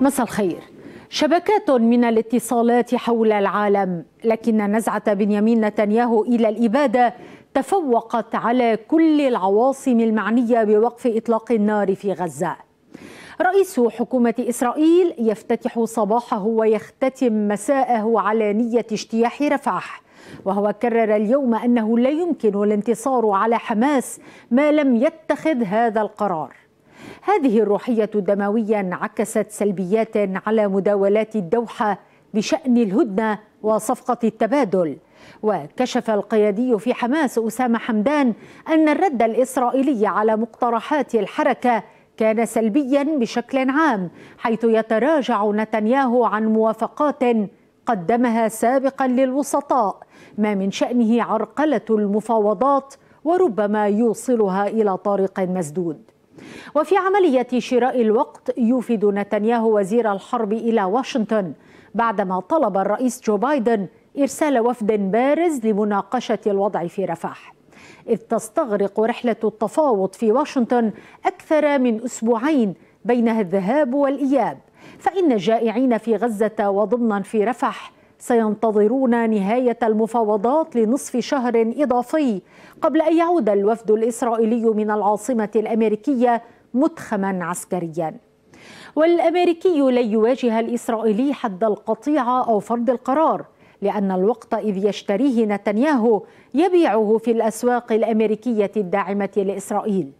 مساء الخير شبكات من الاتصالات حول العالم لكن نزعه بنيامين نتنياهو الى الاباده تفوقت على كل العواصم المعنيه بوقف اطلاق النار في غزه رئيس حكومة إسرائيل يفتتح صباحه ويختتم مساءه على نية اجتياح رفح وهو كرر اليوم أنه لا يمكن الانتصار على حماس ما لم يتخذ هذا القرار هذه الروحية الدموية انعكست سلبيات على مداولات الدوحة بشأن الهدنة وصفقة التبادل وكشف القيادي في حماس أسامة حمدان أن الرد الإسرائيلي على مقترحات الحركة كان سلبيا بشكل عام حيث يتراجع نتنياهو عن موافقات قدمها سابقا للوسطاء ما من شأنه عرقلة المفاوضات وربما يوصلها إلى طريق مسدود وفي عملية شراء الوقت يوفد نتنياهو وزير الحرب إلى واشنطن بعدما طلب الرئيس جو بايدن إرسال وفد بارز لمناقشة الوضع في رفح إذ تستغرق رحلة التفاوض في واشنطن أكثر من أسبوعين بينها الذهاب والإياب فإن الجائعين في غزة وضمنا في رفح سينتظرون نهاية المفاوضات لنصف شهر إضافي قبل أن يعود الوفد الإسرائيلي من العاصمة الأمريكية متخما عسكريا والأمريكي لن يواجه الإسرائيلي حد القطيعة أو فرض القرار لأن الوقت إذ يشتريه نتنياهو يبيعه في الأسواق الأمريكية الداعمة لإسرائيل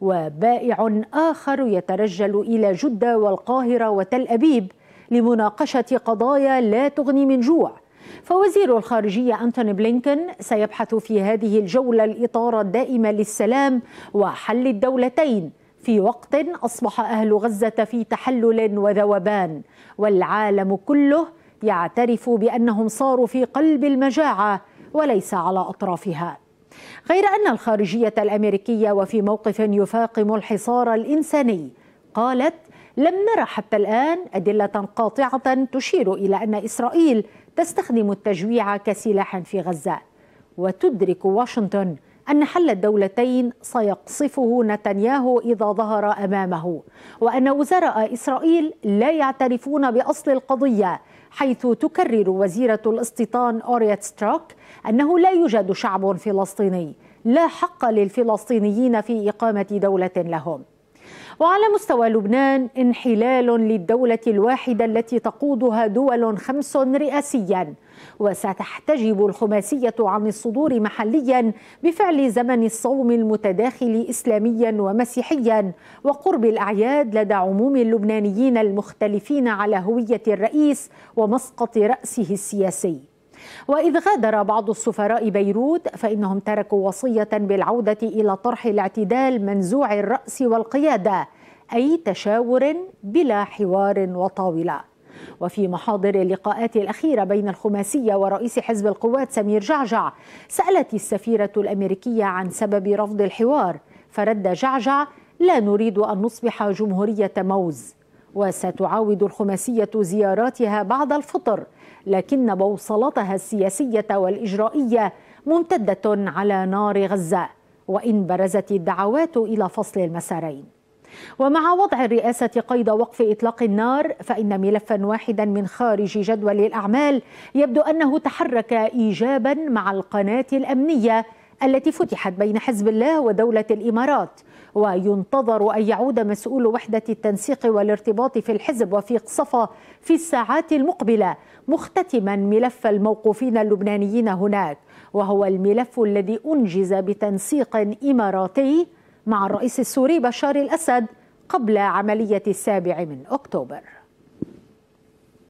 وبائع آخر يترجل إلى جدة والقاهرة وتل أبيب لمناقشة قضايا لا تغني من جوع فوزير الخارجية أنتوني بلينكن سيبحث في هذه الجولة الإطار الدائم للسلام وحل الدولتين في وقت أصبح أهل غزة في تحلل وذوبان والعالم كله يعترف بأنهم صاروا في قلب المجاعة وليس على أطرافها غير أن الخارجية الأمريكية وفي موقف يفاقم الحصار الإنساني قالت لم نرى حتى الآن أدلة قاطعة تشير إلى أن إسرائيل تستخدم التجويع كسلاح في غزة وتدرك واشنطن أن حل الدولتين سيقصفه نتنياهو إذا ظهر أمامه وأن وزراء إسرائيل لا يعترفون بأصل القضية حيث تكرر وزيرة الاستيطان أوريت ستروك أنه لا يوجد شعب فلسطيني لا حق للفلسطينيين في إقامة دولة لهم وعلى مستوى لبنان انحلال للدولة الواحدة التي تقودها دول خمس رئاسياً وستحتجب الخماسية عن الصدور محليا بفعل زمن الصوم المتداخل إسلاميا ومسيحيا وقرب الأعياد لدى عموم اللبنانيين المختلفين على هوية الرئيس ومسقط رأسه السياسي وإذ غادر بعض السفراء بيروت فإنهم تركوا وصية بالعودة إلى طرح الاعتدال منزوع الرأس والقيادة أي تشاور بلا حوار وطاولة وفي محاضر اللقاءات الأخيرة بين الخماسية ورئيس حزب القوات سمير جعجع سألت السفيرة الأمريكية عن سبب رفض الحوار فرد جعجع لا نريد أن نصبح جمهورية موز وستعاود الخماسية زياراتها بعد الفطر لكن بوصلتها السياسية والإجرائية ممتدة على نار غزة وإن برزت الدعوات إلى فصل المسارين ومع وضع الرئاسة قيد وقف إطلاق النار فإن ملفا واحدا من خارج جدول الأعمال يبدو أنه تحرك إيجابا مع القناة الأمنية التي فتحت بين حزب الله ودولة الإمارات وينتظر أن يعود مسؤول وحدة التنسيق والارتباط في الحزب وفيق صفا في الساعات المقبلة مختتما ملف الموقوفين اللبنانيين هناك وهو الملف الذي أنجز بتنسيق إماراتي مع الرئيس السوري بشار الأسد قبل عملية السابع من أكتوبر